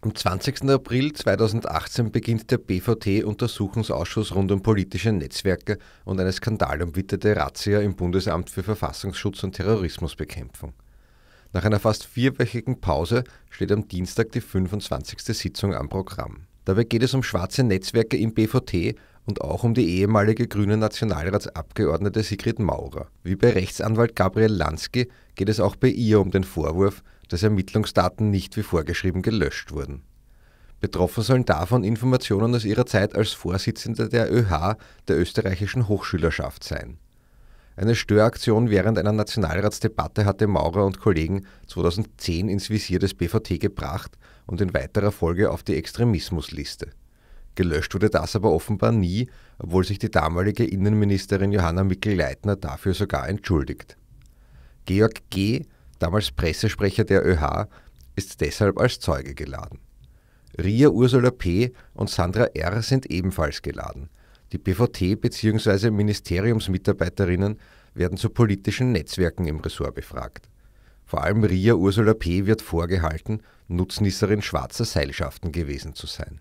Am 20. April 2018 beginnt der BVT-Untersuchungsausschuss rund um politische Netzwerke und eine skandalumwitterte Razzia im Bundesamt für Verfassungsschutz und Terrorismusbekämpfung. Nach einer fast vierwöchigen Pause steht am Dienstag die 25. Sitzung am Programm. Dabei geht es um schwarze Netzwerke im BVT, und auch um die ehemalige grüne Nationalratsabgeordnete Sigrid Maurer. Wie bei Rechtsanwalt Gabriel Lansky geht es auch bei ihr um den Vorwurf, dass Ermittlungsdaten nicht wie vorgeschrieben gelöscht wurden. Betroffen sollen davon Informationen aus ihrer Zeit als Vorsitzende der ÖH, der österreichischen Hochschülerschaft, sein. Eine Störaktion während einer Nationalratsdebatte hatte Maurer und Kollegen 2010 ins Visier des BVT gebracht und in weiterer Folge auf die Extremismusliste. Gelöscht wurde das aber offenbar nie, obwohl sich die damalige Innenministerin Johanna mickel leitner dafür sogar entschuldigt. Georg G., damals Pressesprecher der ÖH, ist deshalb als Zeuge geladen. Ria Ursula P. und Sandra R. sind ebenfalls geladen. Die BVT bzw. Ministeriumsmitarbeiterinnen werden zu politischen Netzwerken im Ressort befragt. Vor allem Ria Ursula P. wird vorgehalten, Nutznießerin schwarzer Seilschaften gewesen zu sein.